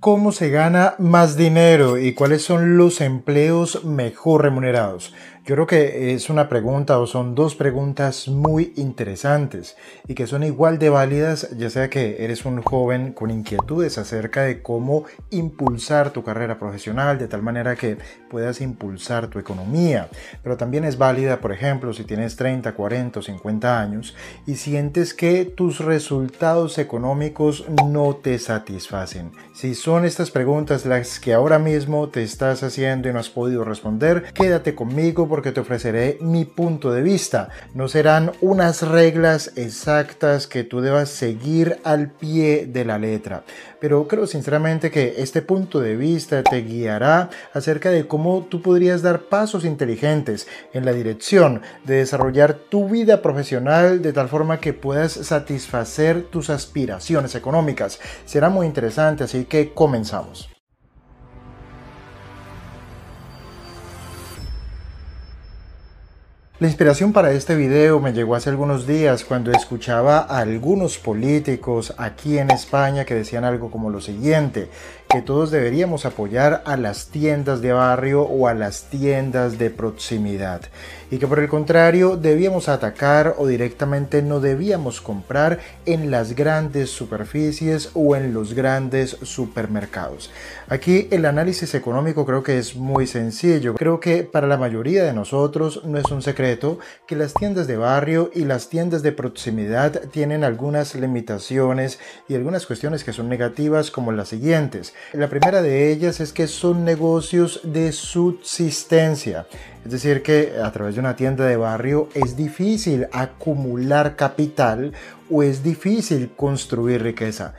cómo se gana más dinero y cuáles son los empleos mejor remunerados creo que es una pregunta o son dos preguntas muy interesantes y que son igual de válidas ya sea que eres un joven con inquietudes acerca de cómo impulsar tu carrera profesional de tal manera que puedas impulsar tu economía, pero también es válida por ejemplo si tienes 30, 40 o 50 años y sientes que tus resultados económicos no te satisfacen. Si son estas preguntas las que ahora mismo te estás haciendo y no has podido responder, quédate conmigo porque porque te ofreceré mi punto de vista. No serán unas reglas exactas que tú debas seguir al pie de la letra, pero creo sinceramente que este punto de vista te guiará acerca de cómo tú podrías dar pasos inteligentes en la dirección de desarrollar tu vida profesional de tal forma que puedas satisfacer tus aspiraciones económicas. Será muy interesante, así que comenzamos. La inspiración para este video me llegó hace algunos días cuando escuchaba a algunos políticos aquí en España que decían algo como lo siguiente, que todos deberíamos apoyar a las tiendas de barrio o a las tiendas de proximidad y que por el contrario debíamos atacar o directamente no debíamos comprar en las grandes superficies o en los grandes supermercados. Aquí el análisis económico creo que es muy sencillo. Creo que para la mayoría de nosotros no es un secreto que las tiendas de barrio y las tiendas de proximidad tienen algunas limitaciones y algunas cuestiones que son negativas como las siguientes. La primera de ellas es que son negocios de subsistencia, es decir, que a través de una tienda de barrio es difícil acumular capital o es difícil construir riqueza.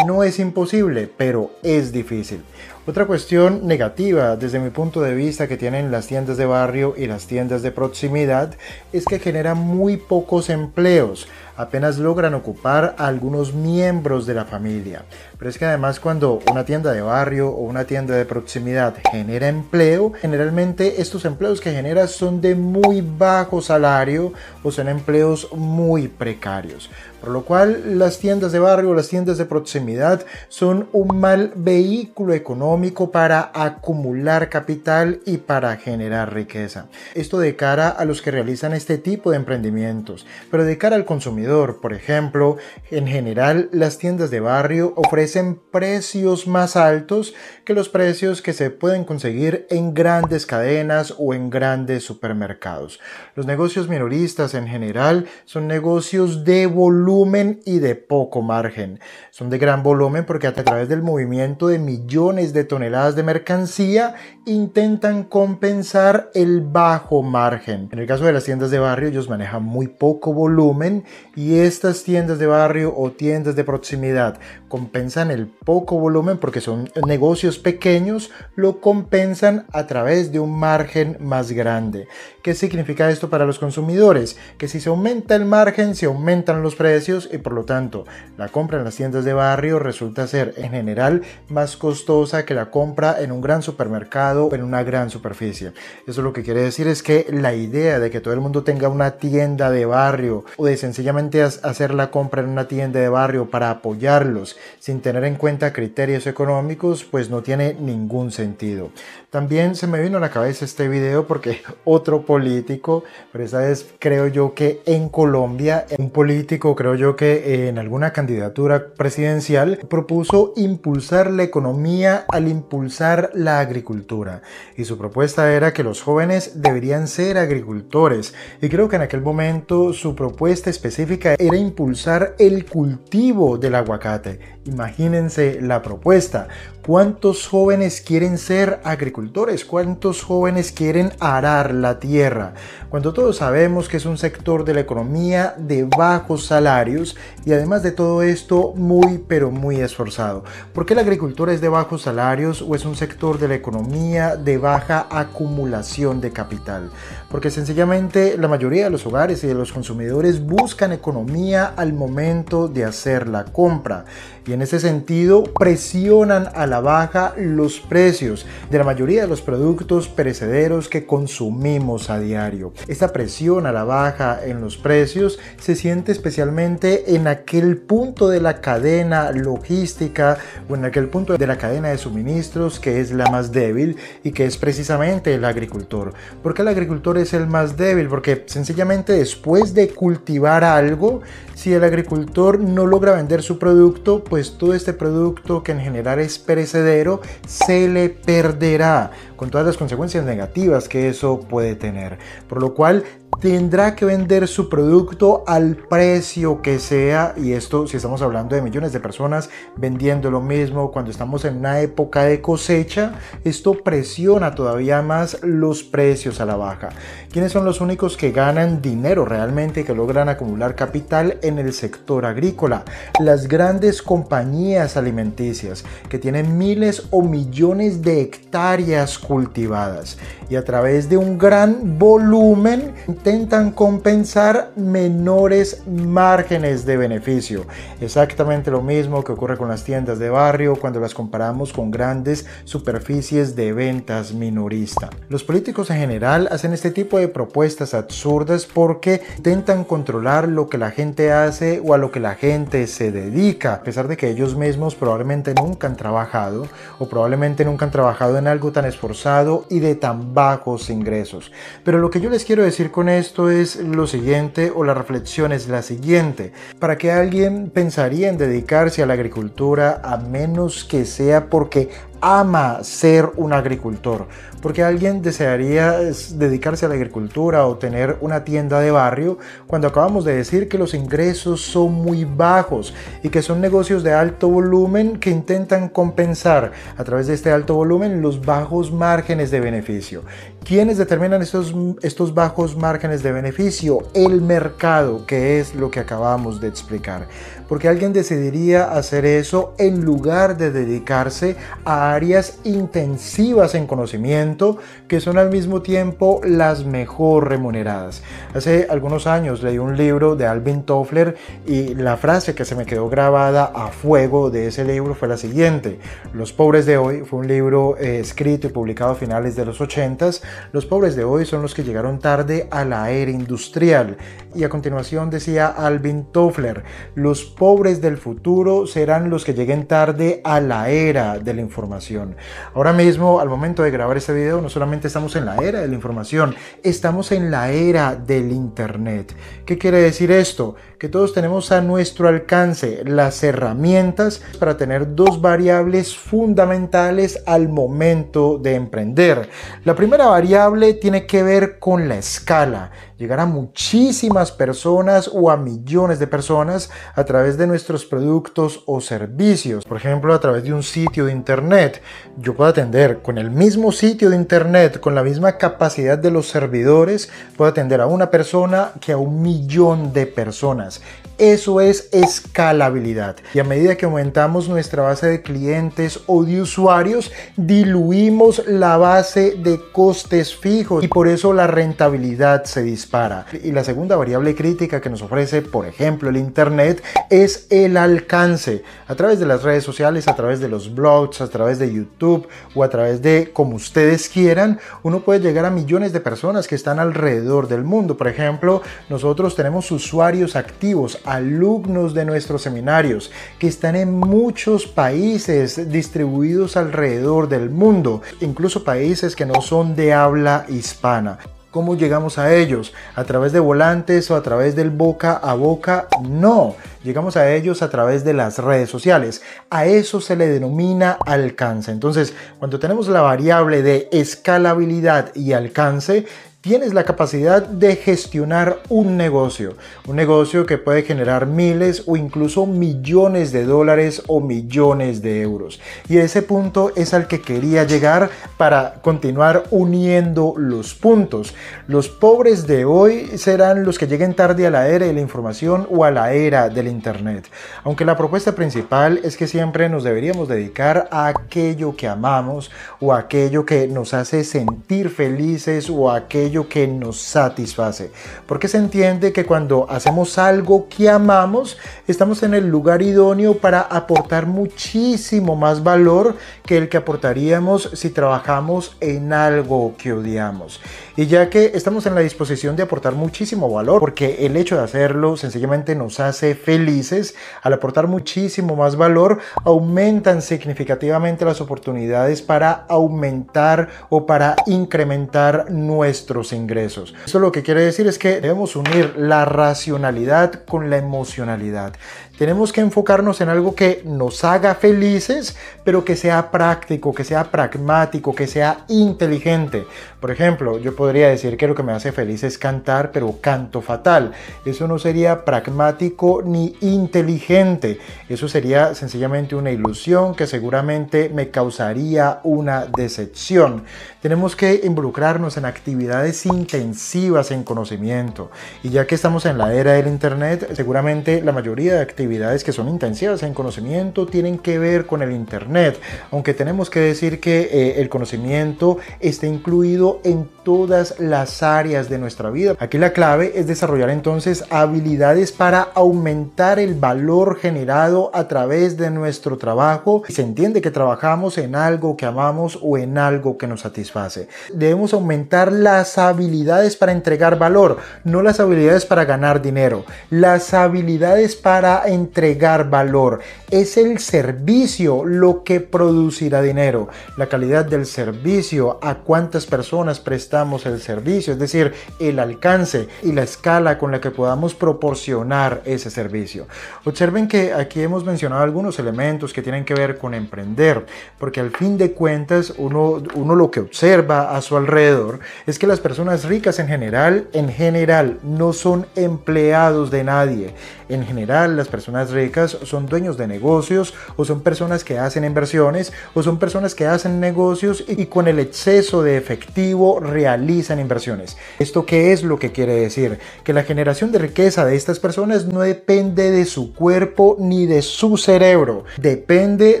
No es imposible, pero es difícil. Otra cuestión negativa desde mi punto de vista que tienen las tiendas de barrio y las tiendas de proximidad es que generan muy pocos empleos, apenas logran ocupar a algunos miembros de la familia. Pero es que además cuando una tienda de barrio o una tienda de proximidad genera empleo, generalmente estos empleos que genera son de muy bajo salario o son empleos muy precarios. Por lo cual las tiendas de barrio o las tiendas de proximidad son un mal vehículo económico para acumular capital y para generar riqueza. Esto de cara a los que realizan este tipo de emprendimientos, pero de cara al consumidor, por ejemplo, en general las tiendas de barrio ofrecen precios más altos que los precios que se pueden conseguir en grandes cadenas o en grandes supermercados. Los negocios minoristas en general son negocios de volumen y de poco margen. Son de gran volumen porque a través del movimiento de millones de toneladas de mercancía intentan compensar el bajo margen. En el caso de las tiendas de barrio, ellos manejan muy poco volumen y estas tiendas de barrio o tiendas de proximidad compensan el poco volumen porque son negocios pequeños, lo compensan a través de un margen más grande. ¿Qué significa esto para los consumidores? Que si se aumenta el margen, se aumentan los precios y por lo tanto la compra en las tiendas de barrio resulta ser en general más costosa que la compra en un gran supermercado o en una gran superficie. Eso lo que quiere decir es que la idea de que todo el mundo tenga una tienda de barrio o de sencillamente hacer la compra en una tienda de barrio para apoyarlos sin tener en cuenta criterios económicos, pues no tiene ningún sentido. También se me vino a la cabeza este video porque otro político, pero esa vez creo yo, que en Colombia, un político, creo yo, que eh, en alguna candidatura presidencial propuso impulsar la economía al impulsar la agricultura. Y su propuesta era que los jóvenes deberían ser agricultores. Y creo que en aquel momento su propuesta específica era impulsar el cultivo del aguacate. Imagínense la propuesta ¿Cuántos jóvenes quieren ser agricultores? ¿Cuántos jóvenes quieren arar la tierra? Cuando todos sabemos que es un sector de la economía de bajos salarios y además de todo esto muy pero muy esforzado. ¿Por qué la agricultura es de bajos salarios o es un sector de la economía de baja acumulación de capital? Porque sencillamente la mayoría de los hogares y de los consumidores buscan economía al momento de hacer la compra en ese sentido presionan a la baja los precios de la mayoría de los productos perecederos que consumimos a diario. Esta presión a la baja en los precios se siente especialmente en aquel punto de la cadena logística o en aquel punto de la cadena de suministros que es la más débil y que es precisamente el agricultor. ¿Por qué el agricultor es el más débil? Porque sencillamente después de cultivar algo, si el agricultor no logra vender su producto, pues pues todo este producto que en general es perecedero se le perderá con todas las consecuencias negativas que eso puede tener. Por lo cual tendrá que vender su producto al precio que sea, y esto si estamos hablando de millones de personas vendiendo lo mismo, cuando estamos en una época de cosecha, esto presiona todavía más los precios a la baja. ¿Quiénes son los únicos que ganan dinero realmente, que logran acumular capital en el sector agrícola? Las grandes compañías alimenticias, que tienen miles o millones de hectáreas cultivadas, y a través de un gran volumen, intentan compensar menores márgenes de beneficio. Exactamente lo mismo que ocurre con las tiendas de barrio cuando las comparamos con grandes superficies de ventas minorista. Los políticos en general hacen este tipo de propuestas absurdas porque intentan controlar lo que la gente hace o a lo que la gente se dedica, a pesar de que ellos mismos probablemente nunca han trabajado o probablemente nunca han trabajado en algo tan esforzado y de tan bajos ingresos. Pero lo que yo les quiero decir con esto es lo siguiente o la reflexión es la siguiente. ¿Para que alguien pensaría en dedicarse a la agricultura a menos que sea porque ama ser un agricultor, porque alguien desearía dedicarse a la agricultura o tener una tienda de barrio cuando acabamos de decir que los ingresos son muy bajos y que son negocios de alto volumen que intentan compensar a través de este alto volumen los bajos márgenes de beneficio. ¿Quiénes determinan estos, estos bajos márgenes de beneficio? El mercado, que es lo que acabamos de explicar. Porque alguien decidiría hacer eso en lugar de dedicarse a áreas intensivas en conocimiento que son al mismo tiempo las mejor remuneradas. Hace algunos años leí un libro de Alvin Toffler y la frase que se me quedó grabada a fuego de ese libro fue la siguiente. Los pobres de hoy fue un libro eh, escrito y publicado a finales de los 80. s Los pobres de hoy son los que llegaron tarde a la era industrial. Y a continuación decía Alvin Toffler, los pobres del futuro serán los que lleguen tarde a la era de la información. Ahora mismo, al momento de grabar este video, no solamente estamos en la era de la información, estamos en la era del Internet. ¿Qué quiere decir esto? que todos tenemos a nuestro alcance, las herramientas para tener dos variables fundamentales al momento de emprender. La primera variable tiene que ver con la escala, llegar a muchísimas personas o a millones de personas a través de nuestros productos o servicios. Por ejemplo, a través de un sitio de internet. Yo puedo atender con el mismo sitio de internet, con la misma capacidad de los servidores, puedo atender a una persona que a un millón de personas. Eso es escalabilidad. Y a medida que aumentamos nuestra base de clientes o de usuarios, diluimos la base de costes fijos y por eso la rentabilidad se dispara. Y la segunda variable crítica que nos ofrece, por ejemplo, el Internet es el alcance. A través de las redes sociales, a través de los blogs, a través de YouTube o a través de como ustedes quieran, uno puede llegar a millones de personas que están alrededor del mundo. Por ejemplo, nosotros tenemos usuarios activos alumnos de nuestros seminarios, que están en muchos países distribuidos alrededor del mundo, incluso países que no son de habla hispana. ¿Cómo llegamos a ellos? ¿A través de volantes o a través del boca a boca? No, llegamos a ellos a través de las redes sociales. A eso se le denomina alcance. Entonces, cuando tenemos la variable de escalabilidad y alcance, tienes la capacidad de gestionar un negocio, un negocio que puede generar miles o incluso millones de dólares o millones de euros. Y ese punto es al que quería llegar para continuar uniendo los puntos. Los pobres de hoy serán los que lleguen tarde a la era de la información o a la era del Internet. Aunque la propuesta principal es que siempre nos deberíamos dedicar a aquello que amamos o aquello que nos hace sentir felices o aquello que nos satisface. Porque se entiende que cuando hacemos algo que amamos, estamos en el lugar idóneo para aportar muchísimo más valor que el que aportaríamos si trabajamos en algo que odiamos. Y ya que estamos en la disposición de aportar muchísimo valor, porque el hecho de hacerlo sencillamente nos hace felices, al aportar muchísimo más valor, aumentan significativamente las oportunidades para aumentar o para incrementar nuestro ingresos. Esto lo que quiere decir es que debemos unir la racionalidad con la emocionalidad. Tenemos que enfocarnos en algo que nos haga felices, pero que sea práctico, que sea pragmático, que sea inteligente. Por ejemplo, yo podría decir que lo que me hace feliz es cantar, pero canto fatal. Eso no sería pragmático ni inteligente. Eso sería sencillamente una ilusión que seguramente me causaría una decepción. Tenemos que involucrarnos en actividades intensivas en conocimiento. Y ya que estamos en la era del Internet, seguramente la mayoría de actividades que son intensivas en conocimiento tienen que ver con el Internet, aunque tenemos que decir que eh, el conocimiento está incluido en todas las áreas de nuestra vida. Aquí la clave es desarrollar entonces habilidades para aumentar el valor generado a través de nuestro trabajo. Se entiende que trabajamos en algo que amamos o en algo que nos satisface. Debemos aumentar las habilidades para entregar valor, no las habilidades para ganar dinero, las habilidades para entregar valor, es el servicio lo que producirá dinero, la calidad del servicio, a cuántas personas prestamos el servicio, es decir, el alcance y la escala con la que podamos proporcionar ese servicio. Observen que aquí hemos mencionado algunos elementos que tienen que ver con emprender, porque al fin de cuentas uno, uno lo que observa a su alrededor es que las personas ricas en general, en general, no son empleados de nadie. En general, las personas personas ricas son dueños de negocios o son personas que hacen inversiones o son personas que hacen negocios y con el exceso de efectivo realizan inversiones. ¿Esto qué es lo que quiere decir? Que la generación de riqueza de estas personas no depende de su cuerpo ni de su cerebro, depende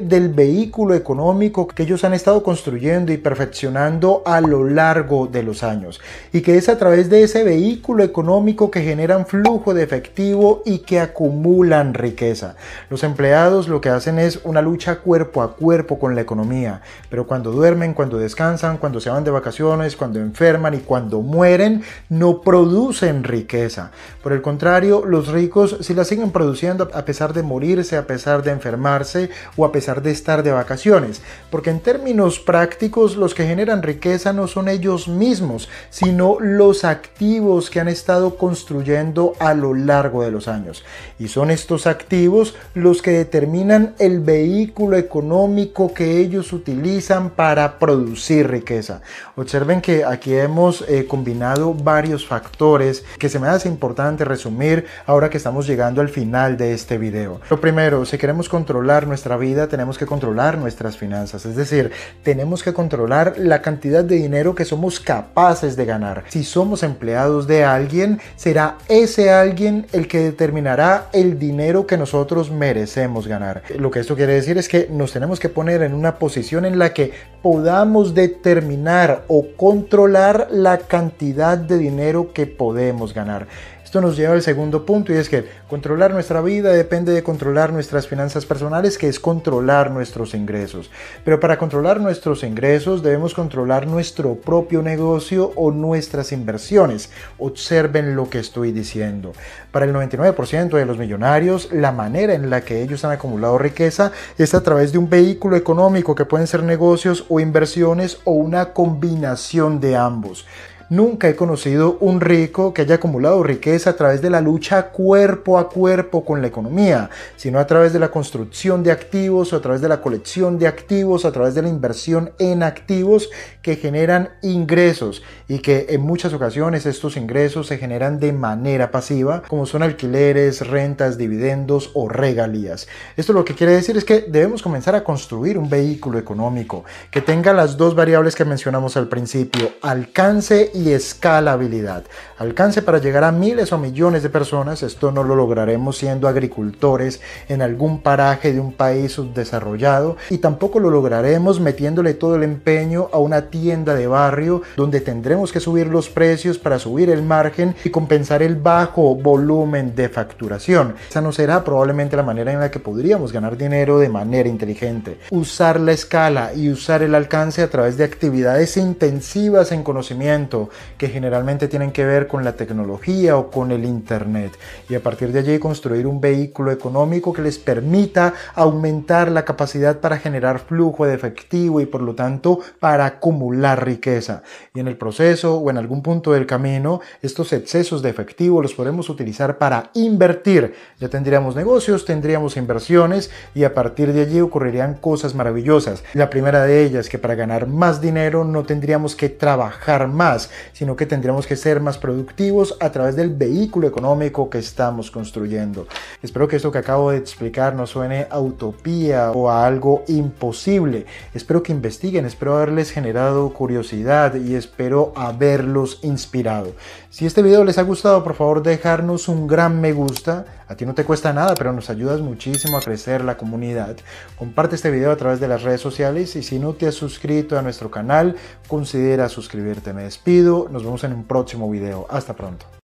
del vehículo económico que ellos han estado construyendo y perfeccionando a lo largo de los años y que es a través de ese vehículo económico que generan flujo de efectivo y que acumulan riqueza. Los empleados lo que hacen es una lucha cuerpo a cuerpo con la economía, pero cuando duermen, cuando descansan, cuando se van de vacaciones, cuando enferman y cuando mueren, no producen riqueza. Por el contrario, los ricos sí la siguen produciendo a pesar de morirse, a pesar de enfermarse o a pesar de estar de vacaciones, porque en términos prácticos los que generan riqueza no son ellos mismos, sino los activos que han estado construyendo a lo largo de los años. Y son estos activos los que determinan el vehículo económico que ellos utilizan para producir riqueza. Observen que aquí hemos eh, combinado varios factores que se me hace importante resumir ahora que estamos llegando al final de este video. Lo primero, si queremos controlar nuestra vida, tenemos que controlar nuestras finanzas, es decir, tenemos que controlar la cantidad de dinero que somos capaces de ganar. Si somos empleados de alguien, será ese alguien el que determinará el dinero que nosotros merecemos ganar. Lo que esto quiere decir es que nos tenemos que poner en una posición en la que podamos determinar o controlar la cantidad de dinero que podemos ganar. Esto nos lleva al segundo punto y es que controlar nuestra vida depende de controlar nuestras finanzas personales, que es controlar nuestros ingresos. Pero para controlar nuestros ingresos debemos controlar nuestro propio negocio o nuestras inversiones. Observen lo que estoy diciendo. Para el 99% de los millonarios, la manera en la que ellos han acumulado riqueza es a través de un vehículo económico que pueden ser negocios o inversiones o una combinación de ambos. Nunca he conocido un rico que haya acumulado riqueza a través de la lucha cuerpo a cuerpo con la economía, sino a través de la construcción de activos, a través de la colección de activos, a través de la inversión en activos que generan ingresos y que en muchas ocasiones estos ingresos se generan de manera pasiva, como son alquileres, rentas, dividendos o regalías. Esto lo que quiere decir es que debemos comenzar a construir un vehículo económico que tenga las dos variables que mencionamos al principio, alcance y y escalabilidad. Alcance para llegar a miles o millones de personas, esto no lo lograremos siendo agricultores en algún paraje de un país subdesarrollado y tampoco lo lograremos metiéndole todo el empeño a una tienda de barrio donde tendremos que subir los precios para subir el margen y compensar el bajo volumen de facturación. Esa no será probablemente la manera en la que podríamos ganar dinero de manera inteligente. Usar la escala y usar el alcance a través de actividades intensivas en conocimiento, que generalmente tienen que ver con la tecnología o con el Internet, y a partir de allí construir un vehículo económico que les permita aumentar la capacidad para generar flujo de efectivo y por lo tanto para acumular riqueza. Y en el proceso o en algún punto del camino, estos excesos de efectivo los podemos utilizar para invertir. Ya tendríamos negocios, tendríamos inversiones y a partir de allí ocurrirían cosas maravillosas. La primera de ellas, es que para ganar más dinero no tendríamos que trabajar más, sino que tendremos que ser más productivos a través del vehículo económico que estamos construyendo. Espero que esto que acabo de explicar no suene a utopía o a algo imposible. Espero que investiguen, espero haberles generado curiosidad y espero haberlos inspirado. Si este video les ha gustado, por favor dejarnos un gran me gusta a ti no te cuesta nada, pero nos ayudas muchísimo a crecer la comunidad. Comparte este video a través de las redes sociales y si no te has suscrito a nuestro canal, considera suscribirte. Me despido, nos vemos en un próximo video. Hasta pronto.